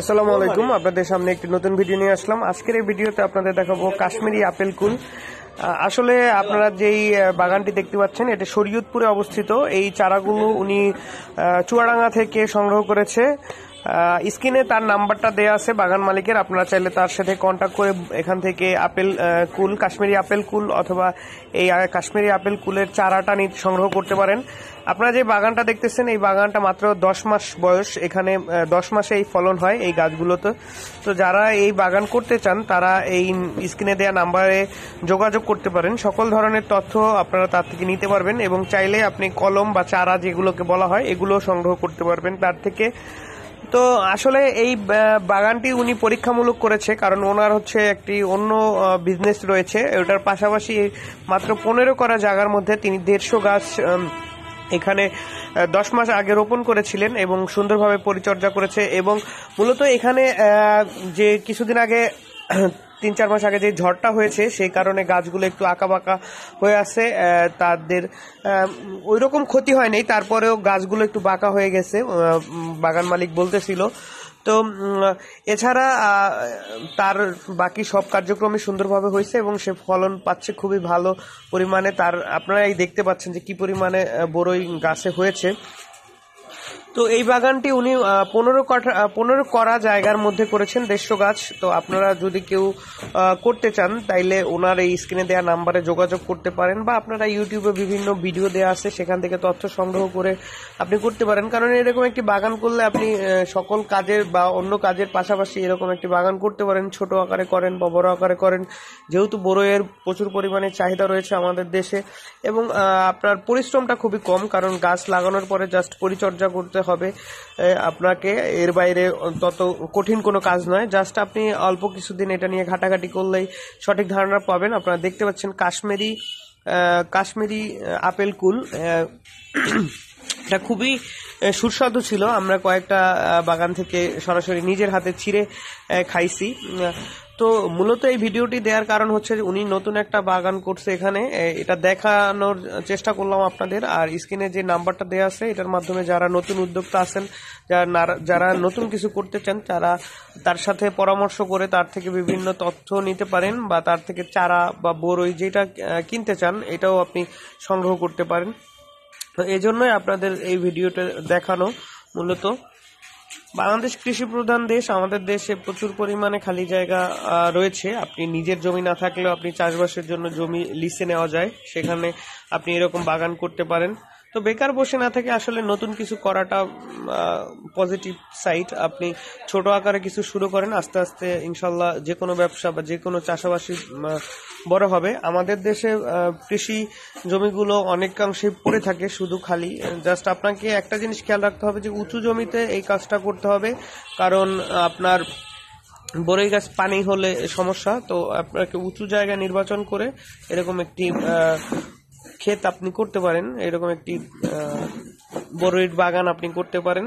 আসসালামু আলাইকুম আপনাদের সামনে একটি নতুন ভিডিও নিয়ে আসলাম আজকের এই ভিডিওতে আপনাদের দেখাবো কাশ্মীরি আপেল কুল আসলে আপনারা যেই বাগানটি দেখতে পাচ্ছেন এটা শরীয়তপুরে অবস্থিত এই চারাগুলো উনি চুয়াডাঙ্গা থেকে সংগ্রহ করেছে স্ক্রিনে তার নাম্বারটা দেওয়া আছে বাগান মালিকের আপনারা চাইলে তার সাথে কন্ট্যাক্ট করে এখান থেকে আপেল কুল কাশ্মীরি আপেল কুল অথবা এই কাশ্মীরি আপেল কুলের চারাটা সংগ্রহ করতে পারেন আপনারা যে বাগানটা দেখতেছেন এই বাগানটা মাত্র দশ মাস বয়স এখানে দশ মাসে এই ফলন হয় এই গাছগুলোতে তো যারা এই বাগান করতে চান তারা এই স্ক্রিনে দেওয়া নাম্বারে যোগাযোগ করতে পারেন সকল ধরনের তথ্য আপনারা তার থেকে নিতে পারবেন এবং চাইলে আপনি কলম বা চারা যেগুলোকে বলা হয় এগুলো সংগ্রহ করতে পারবেন তার থেকে তো আসলে এই বাগানটি উনি পরীক্ষামূলক করেছে কারণ ওনার হচ্ছে একটি অন্য বিজনেস রয়েছে ওটার পাশাপাশি মাত্র পনেরো করা জায়গার মধ্যে তিনি দেড়শো গাছ এখানে দশ মাস আগে রোপণ করেছিলেন এবং সুন্দরভাবে পরিচর্যা করেছে এবং মূলত এখানে যে কিছুদিন আগে তিন চার মাস আগে যে ঝড়টা হয়েছে সেই কারণে গাছগুলো একটু আঁকাবাঁকা হয়ে আছে তাদের ওই রকম ক্ষতি হয়নি তারপরেও গাছগুলো একটু বাঁকা হয়ে গেছে বাগান মালিক বলতেছিল তো এছাড়া তার বাকি সব কার্যক্রমে সুন্দরভাবে হয়েছে এবং সে ফলন পাচ্ছে খুবই ভালো পরিমাণে তার আপনারাই দেখতে পাচ্ছেন যে কি পরিমাণে বড়ই গাছে হয়েছে তো এই বাগানটি উনি পনেরো কাঠা পনেরো করা জায়গার মধ্যে করেছেন দেড়শো গাছ তো আপনারা যদি কেউ করতে চান তাইলে ওনার এই স্ক্রিনে দেওয়া নাম্বারে যোগাযোগ করতে পারেন বা আপনারা ইউটিউবে বিভিন্ন ভিডিও দেওয়া আছে সেখান থেকে তথ্য সংগ্রহ করে আপনি করতে পারেন কারণ এরকম একটি বাগান করলে আপনি সকল কাজের বা অন্য কাজের পাশাপাশি এরকম একটি বাগান করতে পারেন ছোট আকারে করেন বা বড় আকারে করেন যেহেতু বড়োয়ের প্রচুর পরিমাণে চাহিদা রয়েছে আমাদের দেশে এবং আপনার পরিশ্রমটা খুবই কম কারণ গাছ লাগানোর পরে জাস্ট পরিচর্যা করতে হবে আপনাকে এর বাইরে তত কঠিন কোনো কাজ নয় জাস্ট আপনি অল্প কিছুদিন এটা নিয়ে ঘাটাঘাটি করলেই সঠিক ধারণা পাবেন আপনারা দেখতে পাচ্ছেন কাশ্মীরি কাশ্মীরি আপেল কুল এটা খুবই সুস্বাদু ছিল আমরা কয়েকটা বাগান থেকে সরাসরি নিজের হাতে ছিঁড়ে খাইছি তো মূলত এই ভিডিওটি দেওয়ার কারণ হচ্ছে উনি নতুন একটা বাগান করছে এখানে এটা দেখানোর চেষ্টা করলাম আপনাদের আর স্ক্রিনে যে নাম্বারটা দেওয়া আছে এটার মাধ্যমে যারা নতুন উদ্যোক্তা আছেন যারা যারা নতুন কিছু করতে চান তারা তার সাথে পরামর্শ করে তার থেকে বিভিন্ন তথ্য নিতে পারেন বা তার থেকে চারা বা বরই যেটা কিনতে চান এটাও আপনি সংগ্রহ করতে পারেন তো এই জন্যই আপনাদের এই ভিডিওটা দেখানো মূলত বাংলাদেশ কৃষি প্রধান দেশ আমাদের দেশে প্রচুর পরিমাণে খালি জায়গা রয়েছে আপনি নিজের জমি না থাকলেও আপনি চাষবাসের জন্য জমি লিসে নেওয়া যায় সেখানে আপনি এরকম বাগান করতে পারেন তো বেকার বসে না থেকে আসলে নতুন কিছু করাটা পজিটিভ সাইড আপনি ছোট আকারে কিছু শুরু করেন আস্তে আস্তে ইনশাল্লাহ যে কোনো ব্যবসা বা যে কোনো চাষাবাসী বড় হবে আমাদের দেশে কৃষি জমিগুলো অনেকাংশে পড়ে থাকে শুধু খালি জাস্ট আপনাকে একটা জিনিস খেয়াল রাখতে হবে যে উঁচু জমিতে এই কাজটা করতে হবে কারণ আপনার বরই গাছ পানি হলে সমস্যা তো আপনাকে উঁচু জায়গা নির্বাচন করে এরকম একটি ক্ষেত আপনি করতে পারেন এরকম একটি বড় বাগান আপনি করতে পারেন